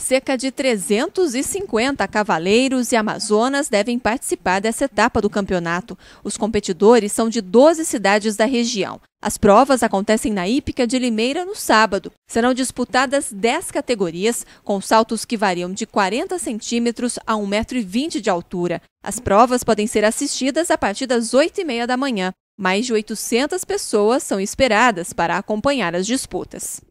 Cerca de 350 cavaleiros e amazonas devem participar dessa etapa do campeonato. Os competidores são de 12 cidades da região. As provas acontecem na Hípica de Limeira no sábado. Serão disputadas 10 categorias, com saltos que variam de 40 centímetros a 1,20m de altura. As provas podem ser assistidas a partir das 8h30 da manhã. Mais de 800 pessoas são esperadas para acompanhar as disputas.